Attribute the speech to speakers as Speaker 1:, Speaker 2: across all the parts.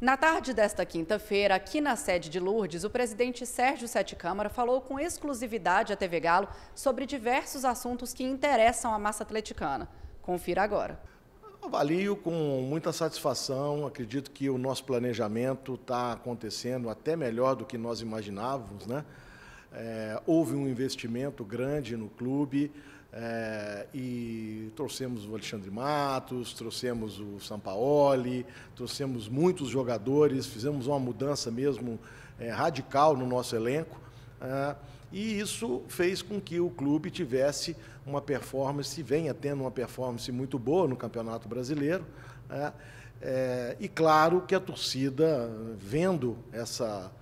Speaker 1: Na tarde desta quinta-feira, aqui na sede de Lourdes, o presidente Sérgio Sete Câmara falou com exclusividade à TV Galo sobre diversos assuntos que interessam a massa atleticana. Confira agora. Avalio com muita satisfação, acredito que o nosso planejamento está acontecendo até melhor do que nós imaginávamos, né? É, houve um investimento grande no clube é, e trouxemos o Alexandre Matos, trouxemos o Sampaoli, trouxemos muitos jogadores, fizemos uma mudança mesmo é, radical no nosso elenco. É, e isso fez com que o clube tivesse uma performance, venha tendo uma performance muito boa no Campeonato Brasileiro. É, é, e claro que a torcida, vendo essa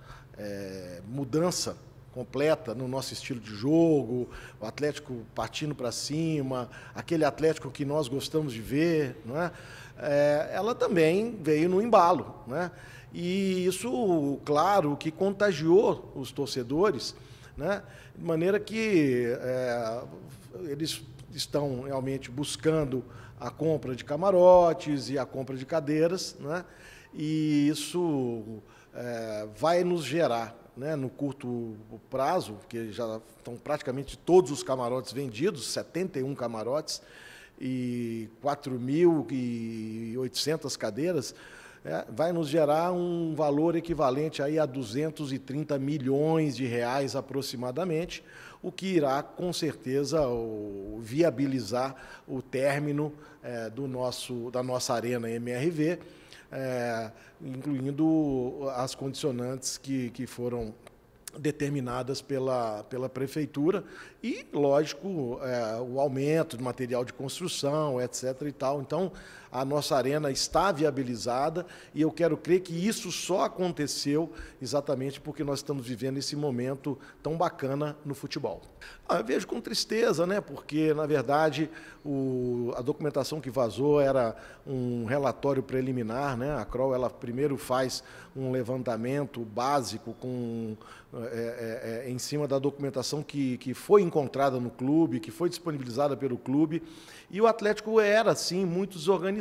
Speaker 1: mudança completa no nosso estilo de jogo, o Atlético partindo para cima, aquele Atlético que nós gostamos de ver, não é? é ela também veio no embalo, né? E isso, claro, que contagiou os torcedores, né? De maneira que é, eles estão realmente buscando a compra de camarotes e a compra de cadeiras, né? e isso é, vai nos gerar né, no curto prazo, porque já estão praticamente todos os camarotes vendidos, 71 camarotes e 4.800 cadeiras, é, vai nos gerar um valor equivalente aí a 230 milhões de reais aproximadamente, o que irá com certeza o, viabilizar o término é, do nosso, da nossa arena MRV é, incluindo as condicionantes que, que foram determinadas pela, pela prefeitura e, lógico, é, o aumento do material de construção, etc. e tal. Então, a nossa arena está viabilizada e eu quero crer que isso só aconteceu exatamente porque nós estamos vivendo esse momento tão bacana no futebol. Ah, eu vejo com tristeza, né? Porque na verdade o, a documentação que vazou era um relatório preliminar, né? A Crol ela primeiro faz um levantamento básico com é, é, em cima da documentação que, que foi encontrada no clube, que foi disponibilizada pelo clube e o Atlético era sim muito desorganizado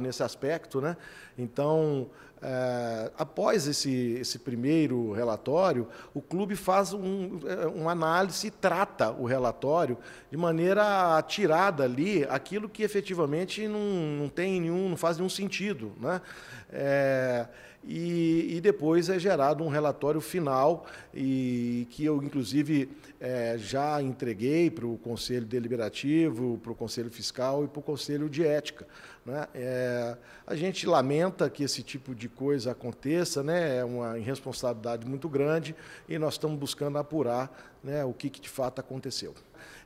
Speaker 1: nesse aspecto. Né? Então, é, após esse, esse primeiro relatório, o clube faz um, eh, uma análise e trata o relatório de maneira tirada ali aquilo que efetivamente não, não tem nenhum, não faz nenhum sentido. Né? É, e, e, depois é gerado um relatório final e que eu inclusive é, já entreguei para o Conselho Deliberativo, para o Conselho Fiscal e para o Conselho de Ética. Né? É, a gente lamenta que esse tipo de coisa aconteça, né? é uma irresponsabilidade muito grande e nós estamos buscando apurar né, o que, que de fato aconteceu.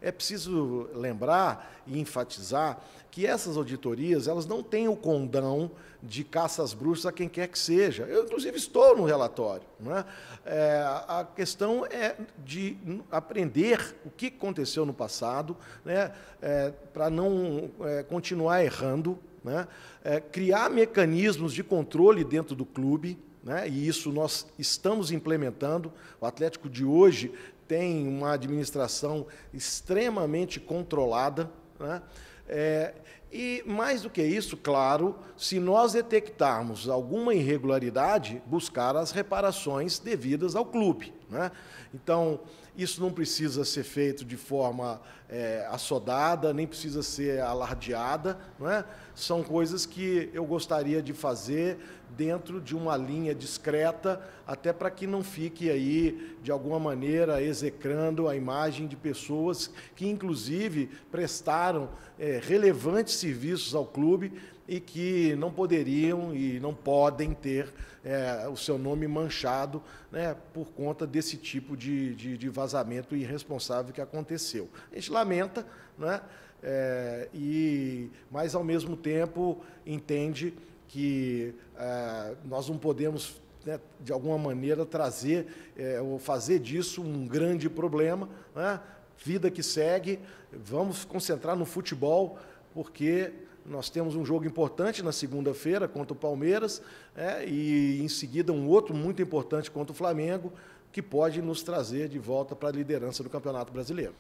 Speaker 1: É preciso lembrar e enfatizar que essas auditorias elas não têm o condão de caça às bruxas a quem quer que seja. Eu, inclusive, estou no relatório. Né? É, a questão é de aprender o que aconteceu no passado né? É, para não é, continuar errando né? é, criar mecanismos de controle dentro do clube, né? e isso nós estamos implementando. O Atlético de hoje tem uma administração extremamente controlada. Né? É, e mais do que isso, claro, se nós detectarmos alguma irregularidade, buscar as reparações devidas ao clube. Né? Então, isso não precisa ser feito de forma é, assodada, nem precisa ser alardeada. Né? São coisas que eu gostaria de fazer, dentro de uma linha discreta, até para que não fique aí, de alguma maneira, execrando a imagem de pessoas que, inclusive, prestaram é, relevantes serviços ao clube e que não poderiam e não podem ter é, o seu nome manchado né, por conta desse tipo de, de, de, vazamento irresponsável que aconteceu. A gente lamenta, né, é, e, mas, ao mesmo tempo, entende que é, nós não podemos, né, de alguma maneira, trazer é, ou fazer disso um grande problema. Né? Vida que segue, vamos concentrar no futebol, porque nós temos um jogo importante na segunda-feira contra o Palmeiras é, e em seguida um outro muito importante contra o Flamengo, que pode nos trazer de volta para a liderança do Campeonato Brasileiro.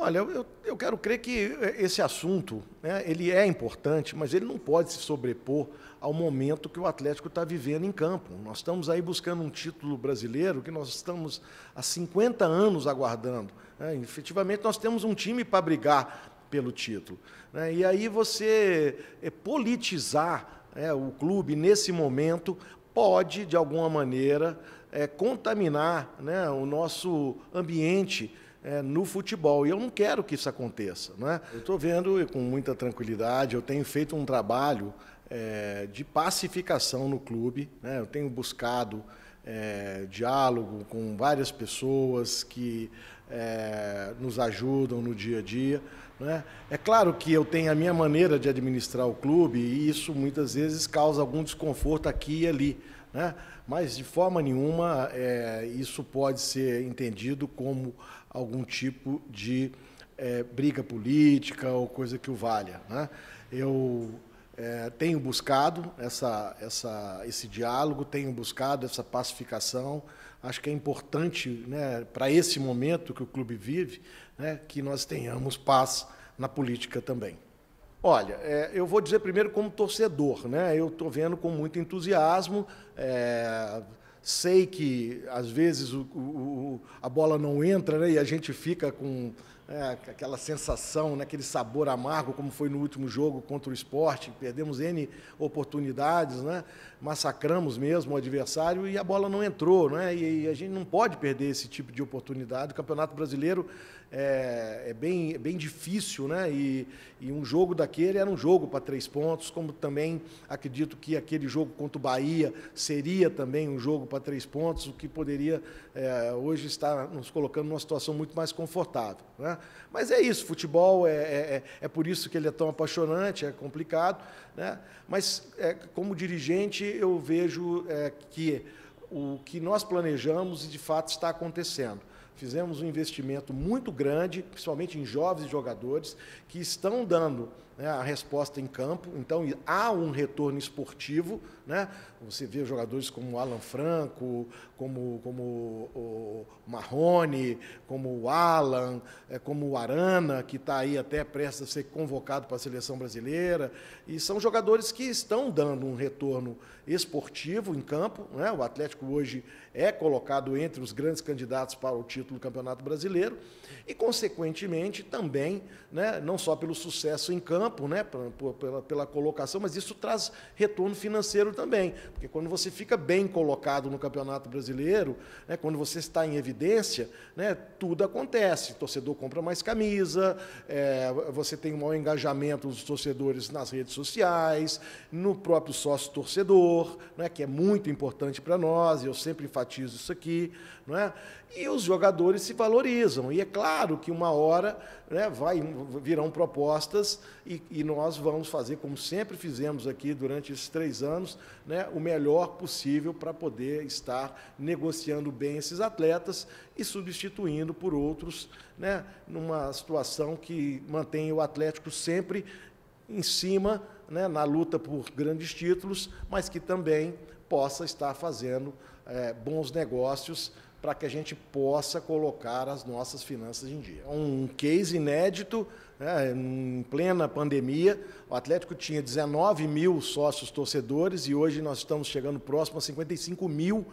Speaker 1: Olha, eu, eu quero crer que eh, esse assunto, né, ele é importante, mas ele não pode se sobrepor ao momento que o Atlético está vivendo em campo. Nós estamos aí buscando um título brasileiro que nós estamos há 50 anos aguardando. Né? E, efetivamente, nós temos um time para brigar pelo título. Né? E aí você eh, politizar é, o clube nesse momento pode, de alguma maneira, é, contaminar né, o nosso ambiente é, no futebol. E eu não quero que isso aconteça. Né? Eu estou vendo com muita tranquilidade, eu tenho feito um trabalho é, de pacificação no clube, né? eu tenho buscado é, diálogo com várias pessoas que é, nos ajudam no dia a dia. Né? É claro que eu tenho a minha maneira de administrar o clube e isso muitas vezes causa algum desconforto aqui e ali. Né? Mas, de forma nenhuma, é, isso pode ser entendido como algum tipo de é, briga política ou coisa que o valha. Né? Eu é, tenho buscado essa, essa, esse diálogo, tenho buscado essa pacificação. Acho que é importante, né, para esse momento que o clube vive, né, que nós tenhamos paz na política também. Olha, é, eu vou dizer primeiro como torcedor, né? Eu estou vendo com muito entusiasmo. É, sei que às vezes o, o, a bola não entra, né? E a gente fica com é, aquela sensação, né? aquele sabor amargo, como foi no último jogo contra o esporte. Perdemos N oportunidades, né? Massacramos mesmo o adversário e a bola não entrou, né? E, e a gente não pode perder esse tipo de oportunidade. O Campeonato Brasileiro é, é bem, é bem difícil, né? E, e, um jogo daquele era um jogo para três pontos, como também acredito que aquele jogo contra o Bahia seria também um jogo para três pontos, o que poderia é, hoje estar nos colocando numa situação muito mais confortável. Né? Mas é isso, futebol é, é, é, é por isso que ele é tão apaixonante, é complicado, né? Mas é, como dirigente eu vejo que o que nós planejamos de fato está acontecendo. Fizemos um investimento muito grande, principalmente em jovens jogadores, que estão dando né, a resposta em campo. Então, há um retorno esportivo. Né? Você vê jogadores como Alan Franco, como, como o Marrone, como o Alan, é, como o Arana, que está aí até prestes a ser convocado para a seleção brasileira. E são jogadores que estão dando um retorno esportivo em campo. Né? O Atlético hoje é colocado entre os grandes candidatos para o título do Campeonato Brasileiro. E, consequentemente, também, né, não só pelo sucesso em campo, campo, né, pela, pela colocação, mas isso traz retorno financeiro também. Porque quando você fica bem colocado no Campeonato Brasileiro, né, quando você está em evidência, né, tudo acontece. O torcedor compra mais camisa, é, você tem um maior engajamento dos torcedores nas redes sociais, no próprio sócio-torcedor, né, que é muito importante para nós, e eu sempre enfatizo isso aqui. Né, e os jogadores se valorizam. E é claro que uma hora né, vai, virão propostas e e, nós vamos fazer, como sempre fizemos aqui durante esses três anos, né, o melhor possível para poder estar negociando bem esses atletas e substituindo por outros, né, numa situação que mantém o Atlético sempre em cima, né, na luta por grandes títulos, mas que também possa estar fazendo é, bons negócios para que a gente possa colocar as nossas finanças em dia. Um case inédito, né, em plena pandemia, o Atlético tinha 19 mil sócios torcedores e hoje nós estamos chegando próximo a 55 mil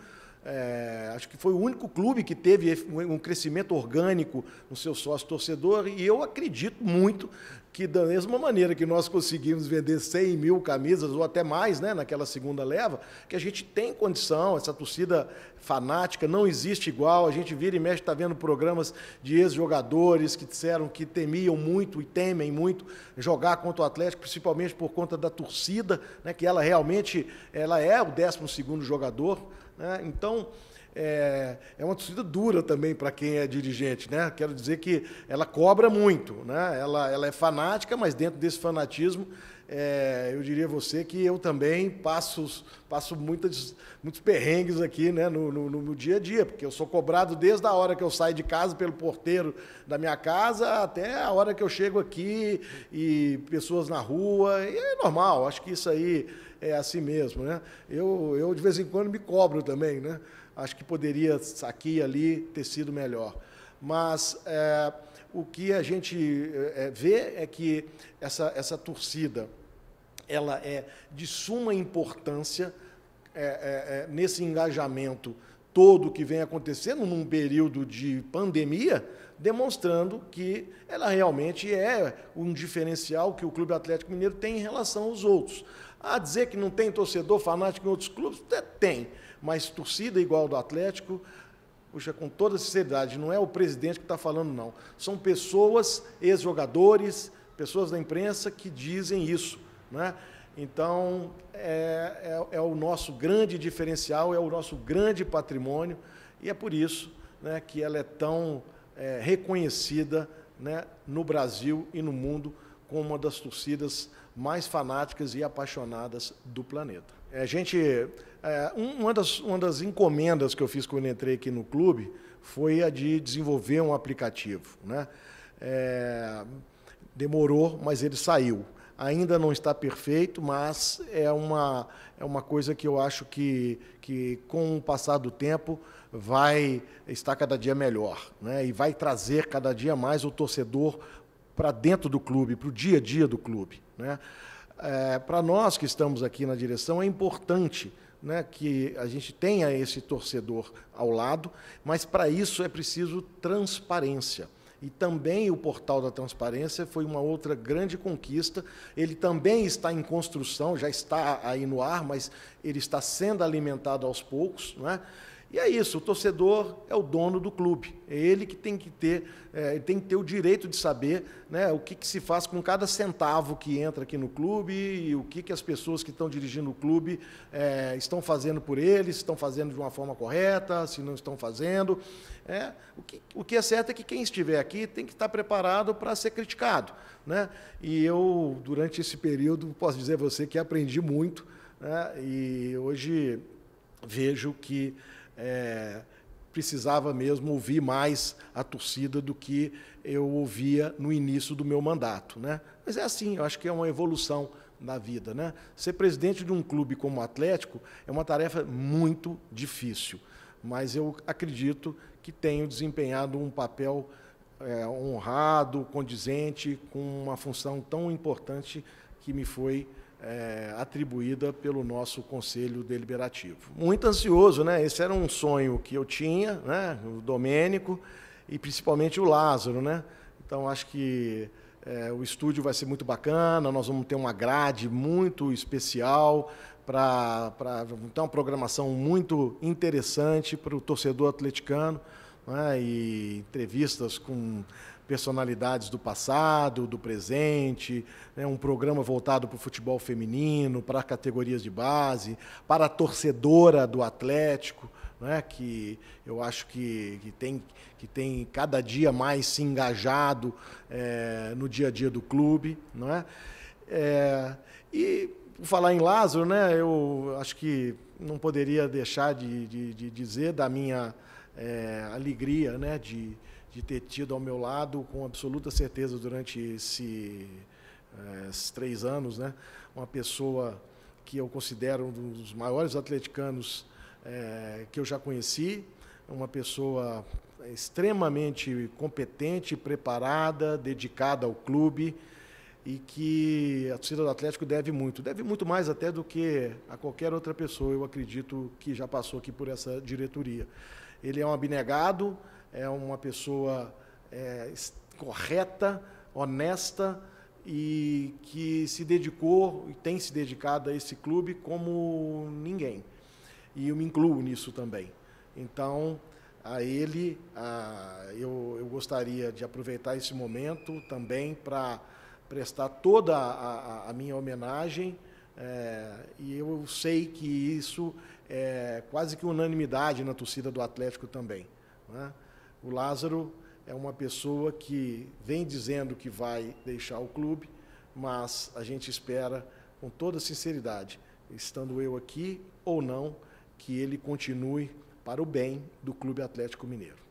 Speaker 1: é, acho que foi o único clube que teve um crescimento orgânico no seu sócio torcedor, e eu acredito muito que, da mesma maneira que nós conseguimos vender 100 mil camisas, ou até mais, né, naquela segunda leva, que a gente tem condição, essa torcida fanática não existe igual. A gente vira e mexe, está vendo programas de ex-jogadores que disseram que temiam muito e temem muito jogar contra o Atlético, principalmente por conta da torcida, né, que ela realmente ela é o 12 jogador né? Então, é, é, uma torcida dura também para quem é dirigente, né? Quero dizer que ela cobra muito, né? Ela, ela é fanática, mas dentro desse fanatismo, é, eu diria a você que eu também passo, passo muitas, muitos perrengues aqui, né? No, no, no, dia a dia, porque eu sou cobrado desde a hora que eu saio de casa pelo porteiro da minha casa até a hora que eu chego aqui e pessoas na rua, e é normal. Acho que isso aí é assim mesmo, né? Eu, eu de vez em quando me cobro também, né? Acho que poderia aqui e ali ter sido melhor. Mas é, o que a gente é, é vê é que essa, essa torcida ela é de suma importância é, é, é, nesse engajamento todo que vem acontecendo num período de pandemia, demonstrando que ela realmente é um diferencial que o Clube Atlético Mineiro tem em relação aos outros. A dizer que não tem torcedor fanático em outros clubes, até tem. Mas torcida igual do Atlético, puxa, com toda sinceridade, não é o presidente que está falando, não. São pessoas, ex-jogadores, pessoas da imprensa que dizem isso. Né? Então, é, é, é, o nosso grande diferencial, é o nosso grande patrimônio, e é por isso né, que ela é tão é, reconhecida né, no Brasil e no mundo como uma das torcidas mais fanáticas e apaixonadas do planeta. É, a gente, é, uma, das, uma das encomendas que eu fiz quando entrei aqui no clube foi a de desenvolver um aplicativo. Né? É, demorou, mas ele saiu. Ainda não está perfeito, mas é uma, é uma coisa que eu acho que, que, com o passar do tempo, vai estar cada dia melhor né? e vai trazer cada dia mais o torcedor para dentro do clube, para o dia a dia do clube. Né? É, para nós que estamos aqui na direção, é importante né, que a gente tenha esse torcedor ao lado, mas para isso é preciso transparência. E também o portal da transparência foi uma outra grande conquista. Ele também está em construção, já está aí no ar, mas ele está sendo alimentado aos poucos. Né? E é isso, o torcedor é o dono do clube. É ele que tem que ter, é, tem que ter o direito de saber né, o que, que, se faz com cada centavo que entra aqui no clube e o que, que as pessoas que estão dirigindo o clube é, estão fazendo por ele, se estão fazendo de uma forma correta, se não estão fazendo. É, o, que, o que é certo é que quem estiver aqui tem que estar preparado para ser criticado. Né? E eu, durante esse período, posso dizer a você que aprendi muito né? e hoje vejo que é, precisava mesmo ouvir mais a torcida do que eu ouvia no início do meu mandato. Né? Mas é assim, eu acho que é uma evolução na vida. Né? Ser presidente de um clube como o Atlético é uma tarefa muito difícil, mas eu acredito que tenho desempenhado um papel é, honrado, condizente, com uma função tão importante que me foi é, atribuída pelo nosso Conselho Deliberativo. Muito ansioso, né? Esse era um sonho que eu tinha, né? O Domênico e principalmente o Lázaro, né? Então acho que é, o estúdio vai ser muito bacana, nós vamos ter uma grade muito especial para ter uma programação muito interessante para o torcedor atleticano né, e entrevistas com personalidades do passado, do presente, né, um programa voltado para o futebol feminino, para categorias de base, para a torcedora do Atlético, né, que eu acho que, que, tem, que tem cada dia mais se engajado é, no dia a dia do clube. Não É, eh, e falar em Lázaro, né, eu acho que não poderia deixar de, de, de dizer da minha é, alegria né, de, de ter tido ao meu lado, com absoluta certeza, durante esse, é, esses três anos, né, uma pessoa que eu considero um dos maiores atleticanos é, que eu já conheci, uma pessoa extremamente competente, preparada, dedicada ao clube e que a torcida do Atlético deve muito, deve muito mais até do que a qualquer outra pessoa, eu acredito, que já passou aqui por essa diretoria. Ele é um abnegado, é uma pessoa é, correta, honesta e que se dedicou e tem se dedicado a esse clube como ninguém. E eu me incluo nisso também. Então, a ele, a, eu, eu gostaria de aproveitar esse momento também para prestar toda a, a, a minha homenagem. É, e eu sei que isso é, quase que unanimidade na torcida do Atlético também. Né? O Lázaro é uma pessoa que vem dizendo que vai deixar o clube, mas a gente espera com toda sinceridade, estando eu aqui ou não, que ele continue para o bem do Clube Atlético Mineiro.